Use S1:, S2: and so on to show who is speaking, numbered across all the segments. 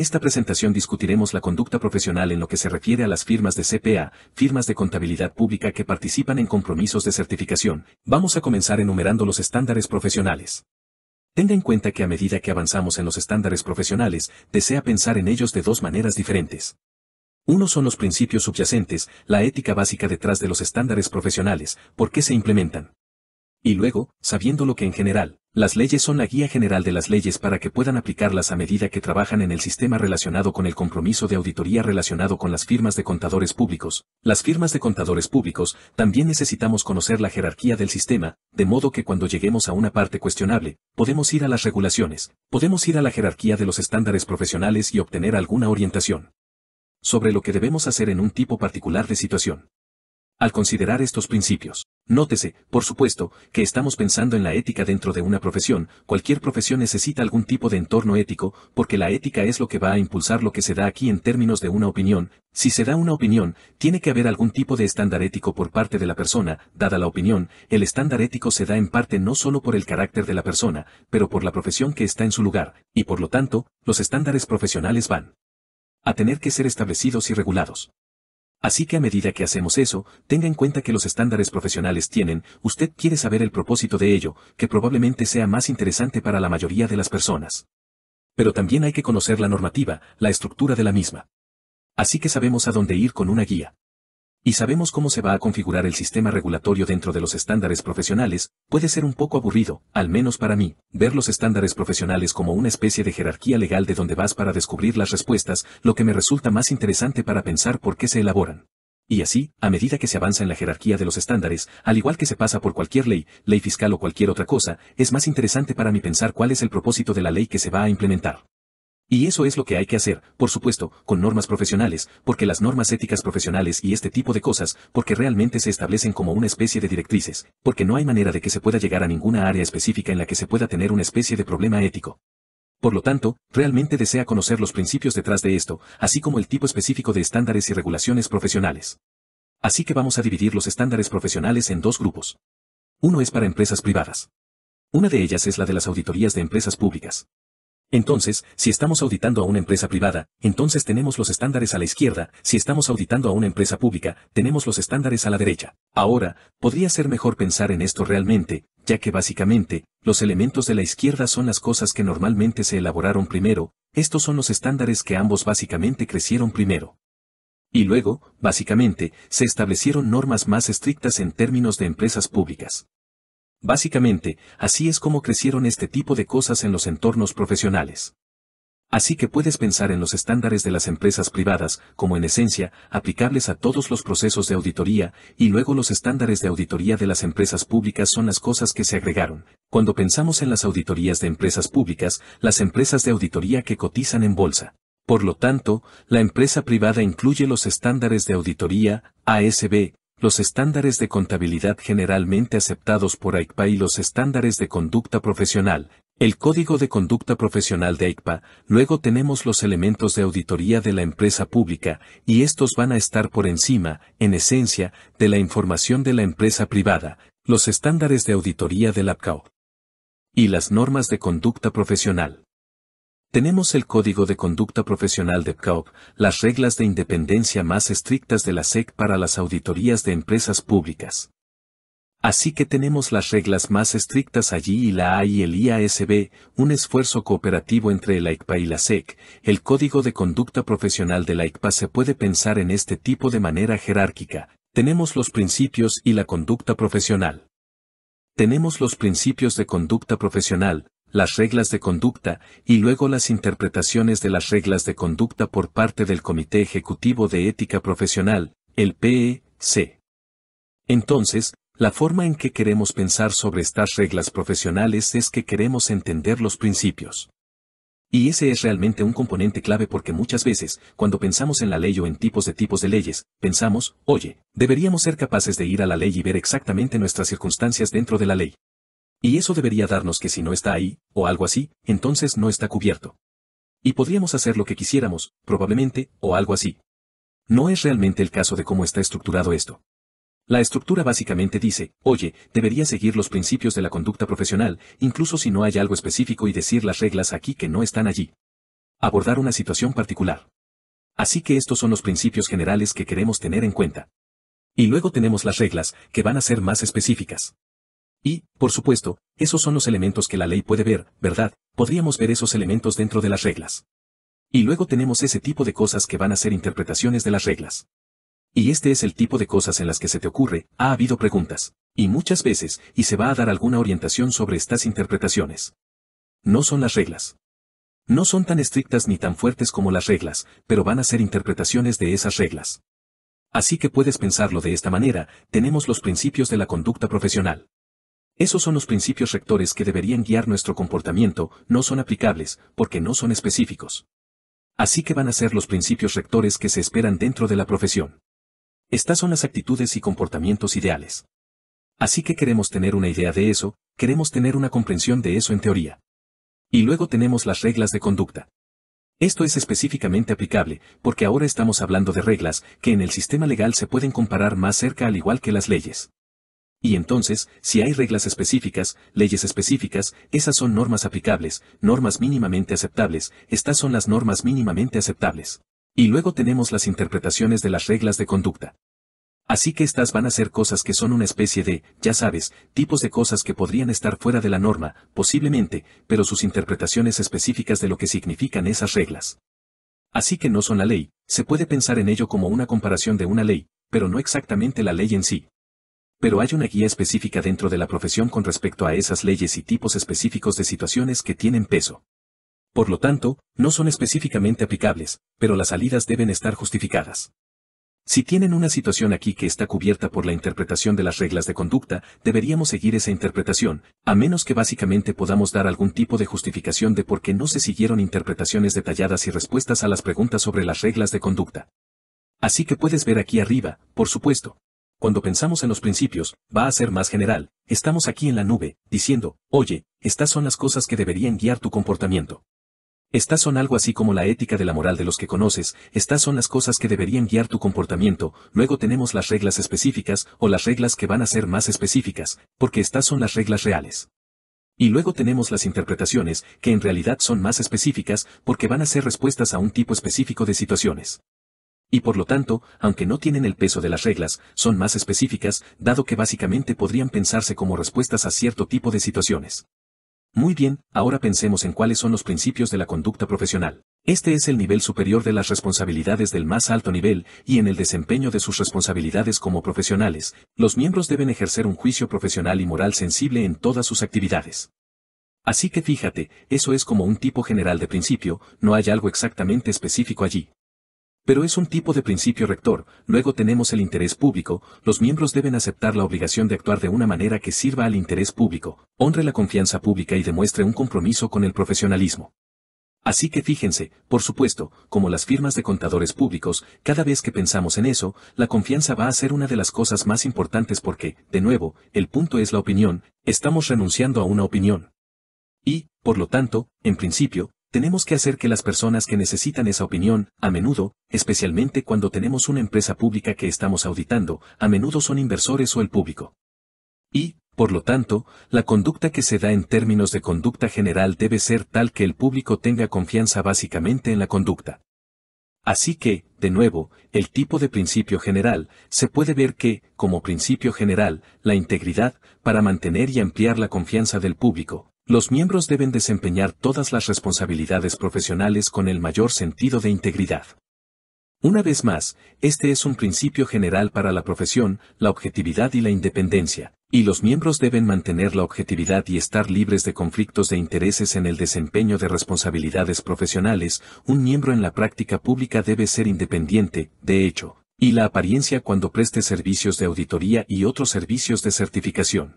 S1: esta presentación discutiremos la conducta profesional en lo que se refiere a las firmas de CPA, firmas de contabilidad pública que participan en compromisos de certificación. Vamos a comenzar enumerando los estándares profesionales. Tenga en cuenta que a medida que avanzamos en los estándares profesionales, desea pensar en ellos de dos maneras diferentes. Uno son los principios subyacentes, la ética básica detrás de los estándares profesionales, por qué se implementan. Y luego, sabiendo lo que en general, las leyes son la guía general de las leyes para que puedan aplicarlas a medida que trabajan en el sistema relacionado con el compromiso de auditoría relacionado con las firmas de contadores públicos. Las firmas de contadores públicos, también necesitamos conocer la jerarquía del sistema, de modo que cuando lleguemos a una parte cuestionable, podemos ir a las regulaciones, podemos ir a la jerarquía de los estándares profesionales y obtener alguna orientación sobre lo que debemos hacer en un tipo particular de situación. Al considerar estos principios, Nótese, por supuesto, que estamos pensando en la ética dentro de una profesión, cualquier profesión necesita algún tipo de entorno ético, porque la ética es lo que va a impulsar lo que se da aquí en términos de una opinión, si se da una opinión, tiene que haber algún tipo de estándar ético por parte de la persona, dada la opinión, el estándar ético se da en parte no solo por el carácter de la persona, pero por la profesión que está en su lugar, y por lo tanto, los estándares profesionales van a tener que ser establecidos y regulados. Así que a medida que hacemos eso, tenga en cuenta que los estándares profesionales tienen, usted quiere saber el propósito de ello, que probablemente sea más interesante para la mayoría de las personas. Pero también hay que conocer la normativa, la estructura de la misma. Así que sabemos a dónde ir con una guía y sabemos cómo se va a configurar el sistema regulatorio dentro de los estándares profesionales, puede ser un poco aburrido, al menos para mí, ver los estándares profesionales como una especie de jerarquía legal de donde vas para descubrir las respuestas, lo que me resulta más interesante para pensar por qué se elaboran. Y así, a medida que se avanza en la jerarquía de los estándares, al igual que se pasa por cualquier ley, ley fiscal o cualquier otra cosa, es más interesante para mí pensar cuál es el propósito de la ley que se va a implementar. Y eso es lo que hay que hacer, por supuesto, con normas profesionales, porque las normas éticas profesionales y este tipo de cosas, porque realmente se establecen como una especie de directrices, porque no hay manera de que se pueda llegar a ninguna área específica en la que se pueda tener una especie de problema ético. Por lo tanto, realmente desea conocer los principios detrás de esto, así como el tipo específico de estándares y regulaciones profesionales. Así que vamos a dividir los estándares profesionales en dos grupos. Uno es para empresas privadas. Una de ellas es la de las auditorías de empresas públicas. Entonces, si estamos auditando a una empresa privada, entonces tenemos los estándares a la izquierda, si estamos auditando a una empresa pública, tenemos los estándares a la derecha. Ahora, podría ser mejor pensar en esto realmente, ya que básicamente, los elementos de la izquierda son las cosas que normalmente se elaboraron primero, estos son los estándares que ambos básicamente crecieron primero. Y luego, básicamente, se establecieron normas más estrictas en términos de empresas públicas. Básicamente, así es como crecieron este tipo de cosas en los entornos profesionales. Así que puedes pensar en los estándares de las empresas privadas, como en esencia, aplicables a todos los procesos de auditoría, y luego los estándares de auditoría de las empresas públicas son las cosas que se agregaron. Cuando pensamos en las auditorías de empresas públicas, las empresas de auditoría que cotizan en bolsa. Por lo tanto, la empresa privada incluye los estándares de auditoría, ASB, los estándares de contabilidad generalmente aceptados por AICPA y los estándares de conducta profesional, el código de conducta profesional de AICPA, luego tenemos los elementos de auditoría de la empresa pública, y estos van a estar por encima, en esencia, de la información de la empresa privada, los estándares de auditoría del APCAO y las normas de conducta profesional. Tenemos el Código de Conducta Profesional de PCAOP, las reglas de independencia más estrictas de la SEC para las auditorías de empresas públicas. Así que tenemos las reglas más estrictas allí y la A y el IASB, un esfuerzo cooperativo entre el ICPA y la SEC, el código de conducta profesional de la ICPA se puede pensar en este tipo de manera jerárquica, tenemos los principios y la conducta profesional. Tenemos los principios de conducta profesional, las reglas de conducta y luego las interpretaciones de las reglas de conducta por parte del Comité Ejecutivo de Ética Profesional, el PEC. Entonces, la forma en que queremos pensar sobre estas reglas profesionales es que queremos entender los principios. Y ese es realmente un componente clave porque muchas veces, cuando pensamos en la ley o en tipos de tipos de leyes, pensamos, oye, deberíamos ser capaces de ir a la ley y ver exactamente nuestras circunstancias dentro de la ley. Y eso debería darnos que si no está ahí, o algo así, entonces no está cubierto. Y podríamos hacer lo que quisiéramos, probablemente, o algo así. No es realmente el caso de cómo está estructurado esto. La estructura básicamente dice, oye, debería seguir los principios de la conducta profesional, incluso si no hay algo específico y decir las reglas aquí que no están allí. Abordar una situación particular. Así que estos son los principios generales que queremos tener en cuenta. Y luego tenemos las reglas, que van a ser más específicas. Y, por supuesto, esos son los elementos que la ley puede ver, ¿verdad? Podríamos ver esos elementos dentro de las reglas. Y luego tenemos ese tipo de cosas que van a ser interpretaciones de las reglas. Y este es el tipo de cosas en las que se te ocurre, ha habido preguntas, y muchas veces, y se va a dar alguna orientación sobre estas interpretaciones. No son las reglas. No son tan estrictas ni tan fuertes como las reglas, pero van a ser interpretaciones de esas reglas. Así que puedes pensarlo de esta manera, tenemos los principios de la conducta profesional. Esos son los principios rectores que deberían guiar nuestro comportamiento, no son aplicables, porque no son específicos. Así que van a ser los principios rectores que se esperan dentro de la profesión. Estas son las actitudes y comportamientos ideales. Así que queremos tener una idea de eso, queremos tener una comprensión de eso en teoría. Y luego tenemos las reglas de conducta. Esto es específicamente aplicable, porque ahora estamos hablando de reglas que en el sistema legal se pueden comparar más cerca al igual que las leyes. Y entonces, si hay reglas específicas, leyes específicas, esas son normas aplicables, normas mínimamente aceptables, estas son las normas mínimamente aceptables. Y luego tenemos las interpretaciones de las reglas de conducta. Así que estas van a ser cosas que son una especie de, ya sabes, tipos de cosas que podrían estar fuera de la norma, posiblemente, pero sus interpretaciones específicas de lo que significan esas reglas. Así que no son la ley, se puede pensar en ello como una comparación de una ley, pero no exactamente la ley en sí pero hay una guía específica dentro de la profesión con respecto a esas leyes y tipos específicos de situaciones que tienen peso. Por lo tanto, no son específicamente aplicables, pero las salidas deben estar justificadas. Si tienen una situación aquí que está cubierta por la interpretación de las reglas de conducta, deberíamos seguir esa interpretación, a menos que básicamente podamos dar algún tipo de justificación de por qué no se siguieron interpretaciones detalladas y respuestas a las preguntas sobre las reglas de conducta. Así que puedes ver aquí arriba, por supuesto, cuando pensamos en los principios, va a ser más general, estamos aquí en la nube, diciendo, oye, estas son las cosas que deberían guiar tu comportamiento. Estas son algo así como la ética de la moral de los que conoces, estas son las cosas que deberían guiar tu comportamiento, luego tenemos las reglas específicas o las reglas que van a ser más específicas, porque estas son las reglas reales. Y luego tenemos las interpretaciones, que en realidad son más específicas porque van a ser respuestas a un tipo específico de situaciones y por lo tanto, aunque no tienen el peso de las reglas, son más específicas, dado que básicamente podrían pensarse como respuestas a cierto tipo de situaciones. Muy bien, ahora pensemos en cuáles son los principios de la conducta profesional. Este es el nivel superior de las responsabilidades del más alto nivel, y en el desempeño de sus responsabilidades como profesionales, los miembros deben ejercer un juicio profesional y moral sensible en todas sus actividades. Así que fíjate, eso es como un tipo general de principio, no hay algo exactamente específico allí. Pero es un tipo de principio rector, luego tenemos el interés público, los miembros deben aceptar la obligación de actuar de una manera que sirva al interés público, honre la confianza pública y demuestre un compromiso con el profesionalismo. Así que fíjense, por supuesto, como las firmas de contadores públicos, cada vez que pensamos en eso, la confianza va a ser una de las cosas más importantes porque, de nuevo, el punto es la opinión, estamos renunciando a una opinión. Y, por lo tanto, en principio, tenemos que hacer que las personas que necesitan esa opinión, a menudo, especialmente cuando tenemos una empresa pública que estamos auditando, a menudo son inversores o el público. Y, por lo tanto, la conducta que se da en términos de conducta general debe ser tal que el público tenga confianza básicamente en la conducta. Así que, de nuevo, el tipo de principio general, se puede ver que, como principio general, la integridad, para mantener y ampliar la confianza del público, los miembros deben desempeñar todas las responsabilidades profesionales con el mayor sentido de integridad. Una vez más, este es un principio general para la profesión, la objetividad y la independencia, y los miembros deben mantener la objetividad y estar libres de conflictos de intereses en el desempeño de responsabilidades profesionales, un miembro en la práctica pública debe ser independiente, de hecho, y la apariencia cuando preste servicios de auditoría y otros servicios de certificación.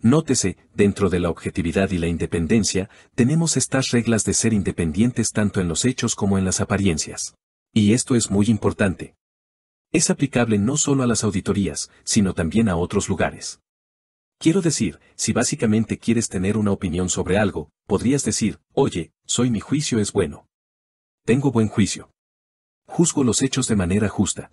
S1: Nótese, dentro de la objetividad y la independencia, tenemos estas reglas de ser independientes tanto en los hechos como en las apariencias. Y esto es muy importante. Es aplicable no solo a las auditorías, sino también a otros lugares. Quiero decir, si básicamente quieres tener una opinión sobre algo, podrías decir, oye, soy mi juicio es bueno. Tengo buen juicio. Juzgo los hechos de manera justa.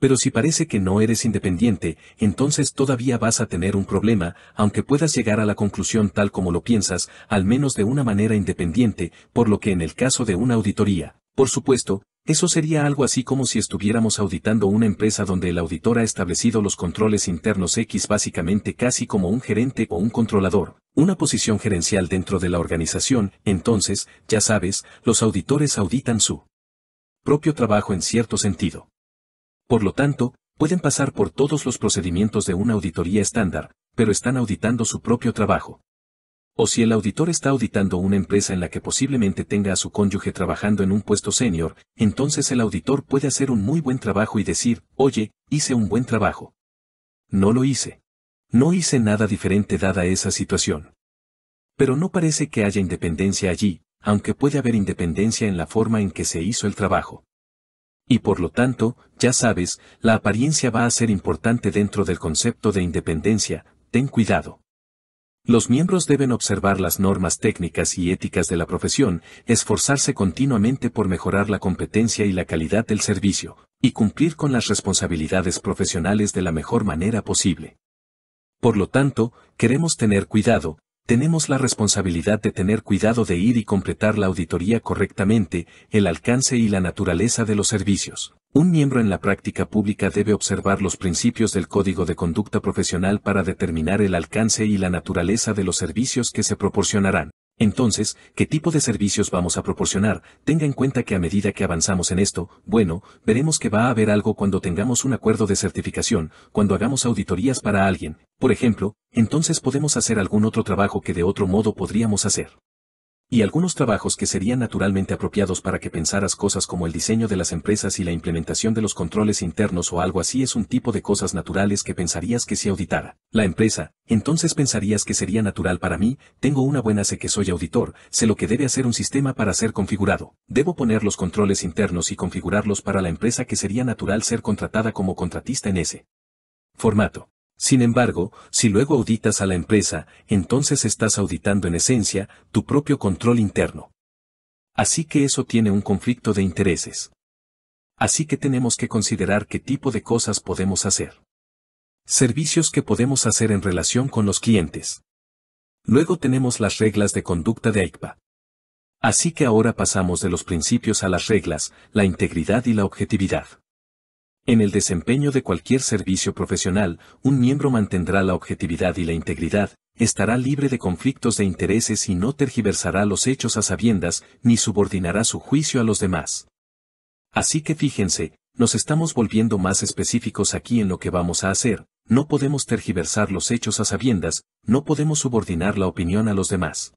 S1: Pero si parece que no eres independiente, entonces todavía vas a tener un problema, aunque puedas llegar a la conclusión tal como lo piensas, al menos de una manera independiente, por lo que en el caso de una auditoría, por supuesto, eso sería algo así como si estuviéramos auditando una empresa donde el auditor ha establecido los controles internos X básicamente casi como un gerente o un controlador, una posición gerencial dentro de la organización, entonces, ya sabes, los auditores auditan su propio trabajo en cierto sentido. Por lo tanto, pueden pasar por todos los procedimientos de una auditoría estándar, pero están auditando su propio trabajo. O si el auditor está auditando una empresa en la que posiblemente tenga a su cónyuge trabajando en un puesto senior, entonces el auditor puede hacer un muy buen trabajo y decir, oye, hice un buen trabajo. No lo hice. No hice nada diferente dada esa situación. Pero no parece que haya independencia allí, aunque puede haber independencia en la forma en que se hizo el trabajo. Y por lo tanto, ya sabes, la apariencia va a ser importante dentro del concepto de independencia, ten cuidado. Los miembros deben observar las normas técnicas y éticas de la profesión, esforzarse continuamente por mejorar la competencia y la calidad del servicio, y cumplir con las responsabilidades profesionales de la mejor manera posible. Por lo tanto, queremos tener cuidado, tenemos la responsabilidad de tener cuidado de ir y completar la auditoría correctamente, el alcance y la naturaleza de los servicios. Un miembro en la práctica pública debe observar los principios del Código de Conducta Profesional para determinar el alcance y la naturaleza de los servicios que se proporcionarán. Entonces, ¿qué tipo de servicios vamos a proporcionar? Tenga en cuenta que a medida que avanzamos en esto, bueno, veremos que va a haber algo cuando tengamos un acuerdo de certificación, cuando hagamos auditorías para alguien, por ejemplo, entonces podemos hacer algún otro trabajo que de otro modo podríamos hacer. Y algunos trabajos que serían naturalmente apropiados para que pensaras cosas como el diseño de las empresas y la implementación de los controles internos o algo así es un tipo de cosas naturales que pensarías que si auditara la empresa, entonces pensarías que sería natural para mí, tengo una buena sé que soy auditor, sé lo que debe hacer un sistema para ser configurado, debo poner los controles internos y configurarlos para la empresa que sería natural ser contratada como contratista en ese formato. Sin embargo, si luego auditas a la empresa, entonces estás auditando en esencia tu propio control interno. Así que eso tiene un conflicto de intereses. Así que tenemos que considerar qué tipo de cosas podemos hacer. Servicios que podemos hacer en relación con los clientes. Luego tenemos las reglas de conducta de AICPA. Así que ahora pasamos de los principios a las reglas, la integridad y la objetividad. En el desempeño de cualquier servicio profesional, un miembro mantendrá la objetividad y la integridad, estará libre de conflictos de intereses y no tergiversará los hechos a sabiendas, ni subordinará su juicio a los demás. Así que fíjense, nos estamos volviendo más específicos aquí en lo que vamos a hacer, no podemos tergiversar los hechos a sabiendas, no podemos subordinar la opinión a los demás.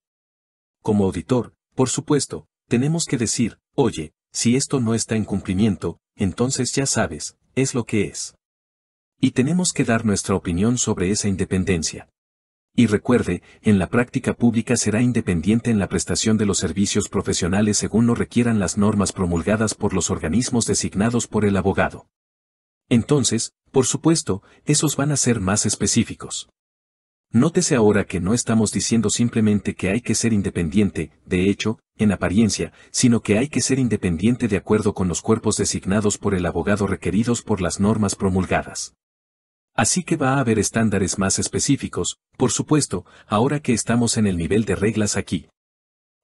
S1: Como auditor, por supuesto, tenemos que decir, oye, si esto no está en cumplimiento, entonces ya sabes, es lo que es. Y tenemos que dar nuestra opinión sobre esa independencia. Y recuerde, en la práctica pública será independiente en la prestación de los servicios profesionales según lo requieran las normas promulgadas por los organismos designados por el abogado. Entonces, por supuesto, esos van a ser más específicos. Nótese ahora que no estamos diciendo simplemente que hay que ser independiente, de hecho, en apariencia, sino que hay que ser independiente de acuerdo con los cuerpos designados por el abogado requeridos por las normas promulgadas. Así que va a haber estándares más específicos, por supuesto, ahora que estamos en el nivel de reglas aquí,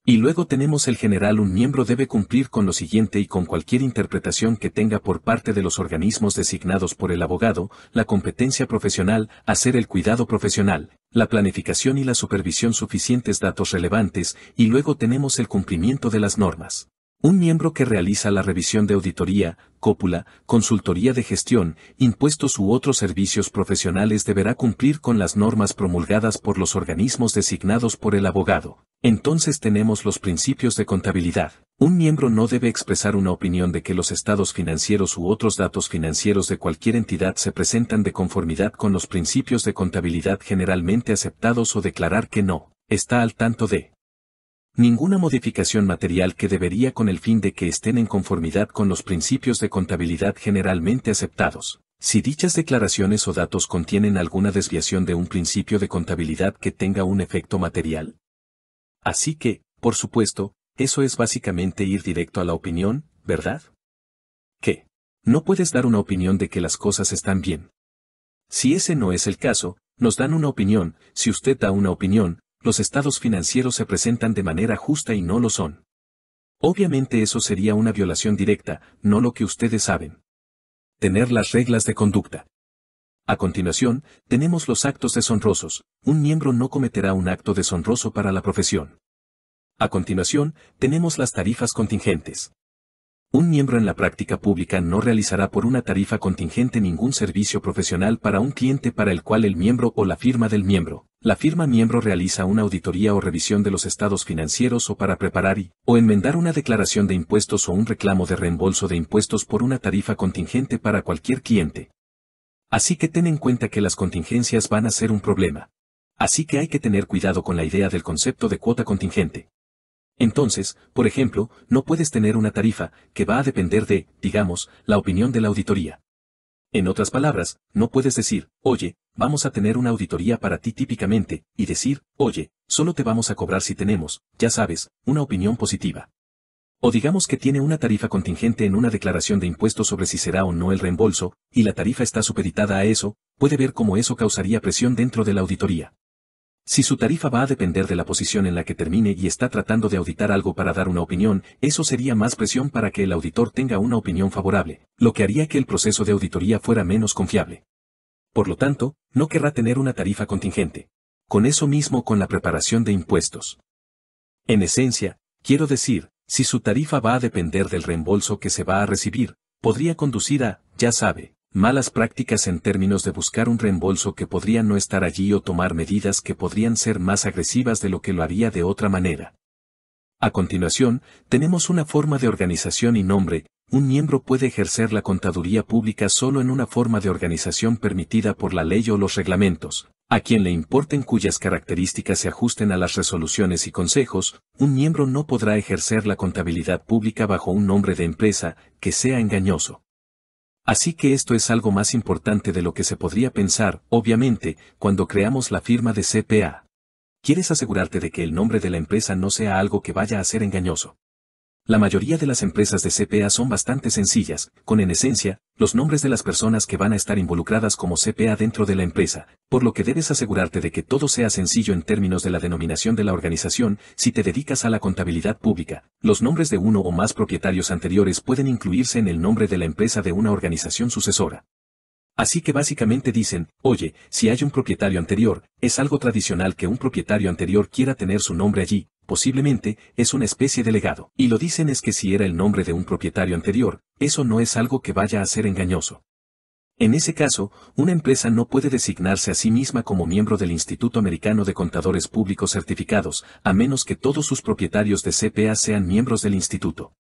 S1: y luego tenemos el general un miembro debe cumplir con lo siguiente y con cualquier interpretación que tenga por parte de los organismos designados por el abogado, la competencia profesional, hacer el cuidado profesional, la planificación y la supervisión suficientes datos relevantes, y luego tenemos el cumplimiento de las normas. Un miembro que realiza la revisión de auditoría, cópula, consultoría de gestión, impuestos u otros servicios profesionales deberá cumplir con las normas promulgadas por los organismos designados por el abogado. Entonces tenemos los principios de contabilidad. Un miembro no debe expresar una opinión de que los estados financieros u otros datos financieros de cualquier entidad se presentan de conformidad con los principios de contabilidad generalmente aceptados o declarar que no, está al tanto de ninguna modificación material que debería con el fin de que estén en conformidad con los principios de contabilidad generalmente aceptados. Si dichas declaraciones o datos contienen alguna desviación de un principio de contabilidad que tenga un efecto material. Así que, por supuesto, eso es básicamente ir directo a la opinión, ¿verdad? ¿Qué? No puedes dar una opinión de que las cosas están bien. Si ese no es el caso, nos dan una opinión, si usted da una opinión, los estados financieros se presentan de manera justa y no lo son. Obviamente eso sería una violación directa, no lo que ustedes saben. Tener las reglas de conducta. A continuación, tenemos los actos deshonrosos. Un miembro no cometerá un acto deshonroso para la profesión. A continuación, tenemos las tarifas contingentes. Un miembro en la práctica pública no realizará por una tarifa contingente ningún servicio profesional para un cliente para el cual el miembro o la firma del miembro. La firma miembro realiza una auditoría o revisión de los estados financieros o para preparar y, o enmendar una declaración de impuestos o un reclamo de reembolso de impuestos por una tarifa contingente para cualquier cliente. Así que ten en cuenta que las contingencias van a ser un problema. Así que hay que tener cuidado con la idea del concepto de cuota contingente. Entonces, por ejemplo, no puedes tener una tarifa que va a depender de, digamos, la opinión de la auditoría. En otras palabras, no puedes decir, oye, vamos a tener una auditoría para ti típicamente, y decir, oye, solo te vamos a cobrar si tenemos, ya sabes, una opinión positiva. O digamos que tiene una tarifa contingente en una declaración de impuestos sobre si será o no el reembolso, y la tarifa está supeditada a eso, puede ver cómo eso causaría presión dentro de la auditoría. Si su tarifa va a depender de la posición en la que termine y está tratando de auditar algo para dar una opinión, eso sería más presión para que el auditor tenga una opinión favorable, lo que haría que el proceso de auditoría fuera menos confiable. Por lo tanto, no querrá tener una tarifa contingente. Con eso mismo con la preparación de impuestos. En esencia, quiero decir, si su tarifa va a depender del reembolso que se va a recibir, podría conducir a, ya sabe, Malas prácticas en términos de buscar un reembolso que podría no estar allí o tomar medidas que podrían ser más agresivas de lo que lo haría de otra manera. A continuación, tenemos una forma de organización y nombre, un miembro puede ejercer la contaduría pública solo en una forma de organización permitida por la ley o los reglamentos, a quien le importen cuyas características se ajusten a las resoluciones y consejos, un miembro no podrá ejercer la contabilidad pública bajo un nombre de empresa que sea engañoso. Así que esto es algo más importante de lo que se podría pensar, obviamente, cuando creamos la firma de CPA. Quieres asegurarte de que el nombre de la empresa no sea algo que vaya a ser engañoso. La mayoría de las empresas de CPA son bastante sencillas, con en esencia, los nombres de las personas que van a estar involucradas como CPA dentro de la empresa, por lo que debes asegurarte de que todo sea sencillo en términos de la denominación de la organización si te dedicas a la contabilidad pública. Los nombres de uno o más propietarios anteriores pueden incluirse en el nombre de la empresa de una organización sucesora. Así que básicamente dicen, oye, si hay un propietario anterior, es algo tradicional que un propietario anterior quiera tener su nombre allí, posiblemente, es una especie de legado. Y lo dicen es que si era el nombre de un propietario anterior, eso no es algo que vaya a ser engañoso. En ese caso, una empresa no puede designarse a sí misma como miembro del Instituto Americano de Contadores Públicos Certificados, a menos que todos sus propietarios de CPA sean miembros del instituto.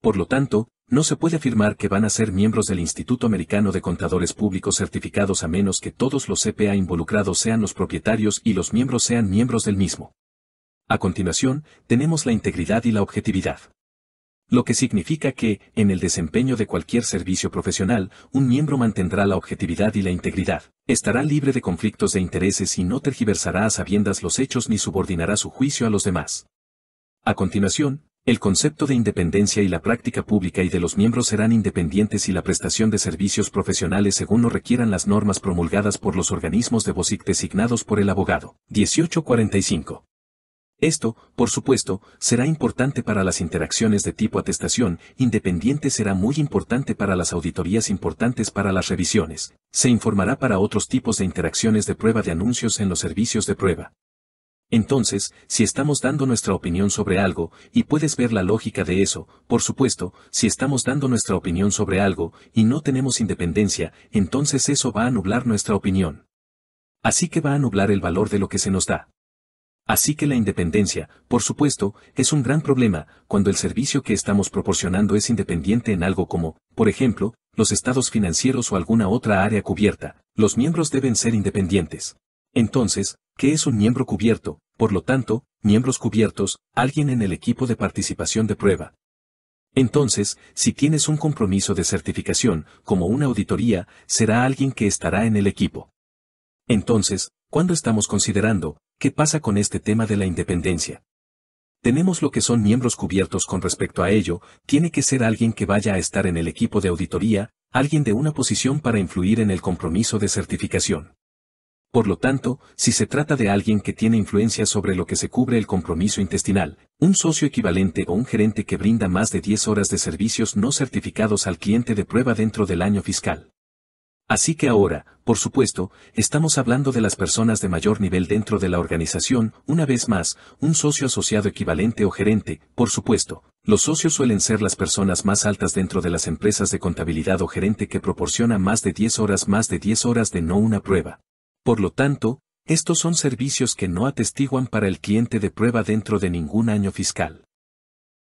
S1: Por lo tanto, no se puede afirmar que van a ser miembros del Instituto Americano de Contadores Públicos Certificados a menos que todos los CPA involucrados sean los propietarios y los miembros sean miembros del mismo. A continuación, tenemos la integridad y la objetividad. Lo que significa que, en el desempeño de cualquier servicio profesional, un miembro mantendrá la objetividad y la integridad, estará libre de conflictos de intereses y no tergiversará a sabiendas los hechos ni subordinará su juicio a los demás. A continuación, el concepto de independencia y la práctica pública y de los miembros serán independientes y la prestación de servicios profesionales según lo requieran las normas promulgadas por los organismos de BOSIC designados por el abogado. 1845. Esto, por supuesto, será importante para las interacciones de tipo atestación, independiente será muy importante para las auditorías importantes para las revisiones, se informará para otros tipos de interacciones de prueba de anuncios en los servicios de prueba. Entonces, si estamos dando nuestra opinión sobre algo, y puedes ver la lógica de eso, por supuesto, si estamos dando nuestra opinión sobre algo, y no tenemos independencia, entonces eso va a nublar nuestra opinión. Así que va a nublar el valor de lo que se nos da. Así que la independencia, por supuesto, es un gran problema, cuando el servicio que estamos proporcionando es independiente en algo como, por ejemplo, los estados financieros o alguna otra área cubierta, los miembros deben ser independientes. Entonces, ¿qué es un miembro cubierto? Por lo tanto, miembros cubiertos, alguien en el equipo de participación de prueba. Entonces, si tienes un compromiso de certificación, como una auditoría, será alguien que estará en el equipo. Entonces, ¿cuándo estamos considerando qué pasa con este tema de la independencia? Tenemos lo que son miembros cubiertos con respecto a ello, tiene que ser alguien que vaya a estar en el equipo de auditoría, alguien de una posición para influir en el compromiso de certificación. Por lo tanto, si se trata de alguien que tiene influencia sobre lo que se cubre el compromiso intestinal, un socio equivalente o un gerente que brinda más de 10 horas de servicios no certificados al cliente de prueba dentro del año fiscal. Así que ahora, por supuesto, estamos hablando de las personas de mayor nivel dentro de la organización, una vez más, un socio asociado equivalente o gerente, por supuesto. Los socios suelen ser las personas más altas dentro de las empresas de contabilidad o gerente que proporciona más de 10 horas más de 10 horas de no una prueba. Por lo tanto, estos son servicios que no atestiguan para el cliente de prueba dentro de ningún año fiscal.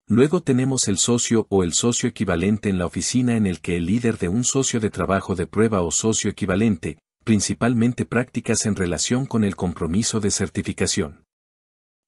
S1: Luego tenemos el socio o el socio equivalente en la oficina en el que el líder de un socio de trabajo de prueba o socio equivalente, principalmente prácticas en relación con el compromiso de certificación.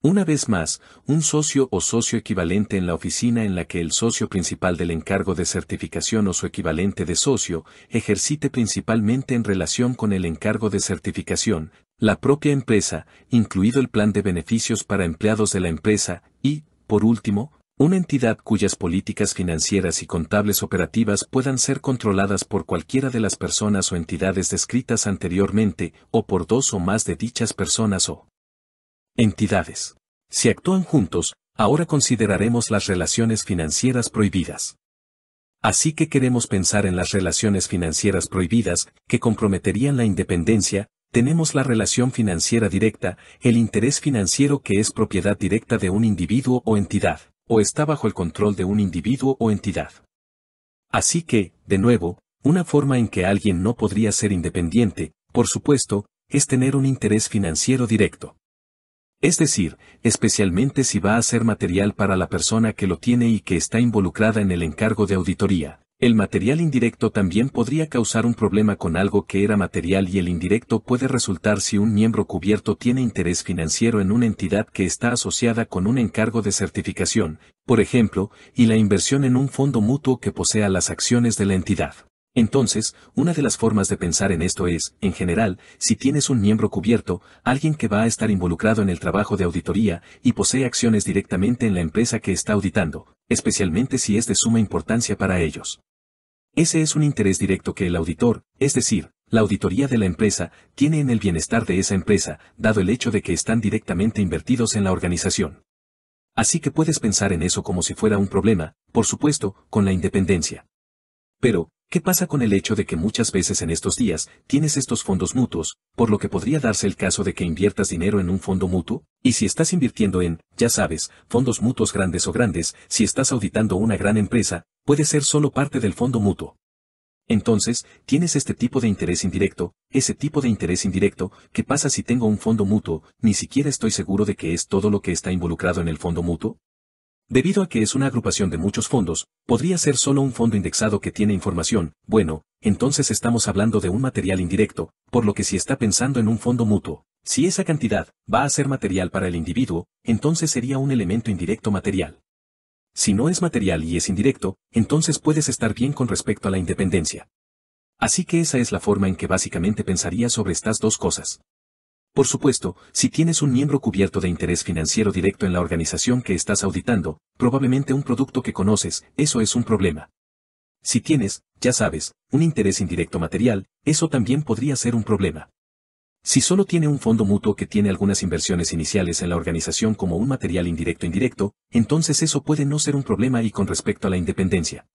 S1: Una vez más, un socio o socio equivalente en la oficina en la que el socio principal del encargo de certificación o su equivalente de socio ejercite principalmente en relación con el encargo de certificación, la propia empresa, incluido el plan de beneficios para empleados de la empresa, y, por último, una entidad cuyas políticas financieras y contables operativas puedan ser controladas por cualquiera de las personas o entidades descritas anteriormente, o por dos o más de dichas personas o entidades. Si actúan juntos, ahora consideraremos las relaciones financieras prohibidas. Así que queremos pensar en las relaciones financieras prohibidas, que comprometerían la independencia, tenemos la relación financiera directa, el interés financiero que es propiedad directa de un individuo o entidad o está bajo el control de un individuo o entidad. Así que, de nuevo, una forma en que alguien no podría ser independiente, por supuesto, es tener un interés financiero directo. Es decir, especialmente si va a ser material para la persona que lo tiene y que está involucrada en el encargo de auditoría, el material indirecto también podría causar un problema con algo que era material y el indirecto puede resultar si un miembro cubierto tiene interés financiero en una entidad que está asociada con un encargo de certificación, por ejemplo, y la inversión en un fondo mutuo que posea las acciones de la entidad. Entonces, una de las formas de pensar en esto es, en general, si tienes un miembro cubierto, alguien que va a estar involucrado en el trabajo de auditoría y posee acciones directamente en la empresa que está auditando, especialmente si es de suma importancia para ellos. Ese es un interés directo que el auditor, es decir, la auditoría de la empresa, tiene en el bienestar de esa empresa, dado el hecho de que están directamente invertidos en la organización. Así que puedes pensar en eso como si fuera un problema, por supuesto, con la independencia. Pero, ¿Qué pasa con el hecho de que muchas veces en estos días tienes estos fondos mutuos, por lo que podría darse el caso de que inviertas dinero en un fondo mutuo? Y si estás invirtiendo en, ya sabes, fondos mutuos grandes o grandes, si estás auditando una gran empresa, puede ser solo parte del fondo mutuo. Entonces, tienes este tipo de interés indirecto, ese tipo de interés indirecto, qué pasa si tengo un fondo mutuo, ni siquiera estoy seguro de que es todo lo que está involucrado en el fondo mutuo? Debido a que es una agrupación de muchos fondos, podría ser solo un fondo indexado que tiene información, bueno, entonces estamos hablando de un material indirecto, por lo que si está pensando en un fondo mutuo, si esa cantidad va a ser material para el individuo, entonces sería un elemento indirecto material. Si no es material y es indirecto, entonces puedes estar bien con respecto a la independencia. Así que esa es la forma en que básicamente pensaría sobre estas dos cosas. Por supuesto, si tienes un miembro cubierto de interés financiero directo en la organización que estás auditando, probablemente un producto que conoces, eso es un problema. Si tienes, ya sabes, un interés indirecto material, eso también podría ser un problema. Si solo tiene un fondo mutuo que tiene algunas inversiones iniciales en la organización como un material indirecto indirecto, entonces eso puede no ser un problema y con respecto a la independencia.